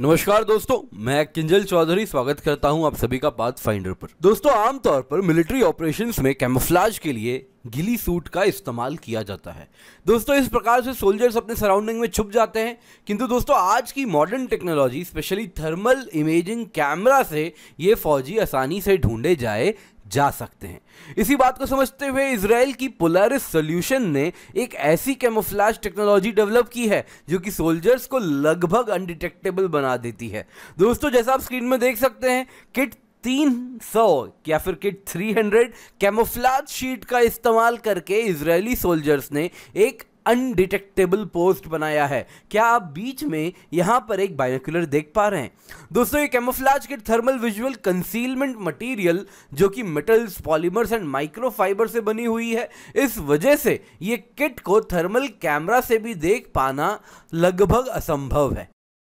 नमस्कार दोस्तों मैं किंजल चौधरी स्वागत करता हूं आप सभी का पाथ फाइंडर पर दोस्तों आमतौर पर मिलिट्री ऑपरेशंस में कैमोफ्लाज के लिए गिली सूट का इस्तेमाल किया जाता है दोस्तों इस प्रकार से सोल्जर्स अपने सराउंडिंग में छुप जाते हैं किंतु दोस्तों आज की modern technology specially thermal imaging camera से ये फौजी आसानी से ढूंढे जाए जा सकते हैं इसी बात को समझते हुए इसराइल की पोलारिस सोल्यूशन ने एक ऐसी कैमोफ्लैश टेक्नोलॉजी डेवलप की है जो कि सोल्जर्स को लगभग अनडिटेक्टेबल बना देती है दोस्तों जैसा आप स्क्रीन में देख सकते हैं किट 300 या फिर किट 300 कैमोफ्लाज शीट का इस्तेमाल करके इजरायली सोल्जर्स ने एक अनडिटेक्टेबल पोस्ट बनाया है क्या आप बीच में यहाँ पर एक बायोक्यूलर देख पा रहे हैं दोस्तों ये कैमोफ्लाज के थर्मल विजुअल कंसीलमेंट मटेरियल जो कि मेटल्स पॉलीमर्स एंड माइक्रोफाइबर से बनी हुई है इस वजह से ये किट को थर्मल कैमरा से भी देख पाना लगभग असंभव है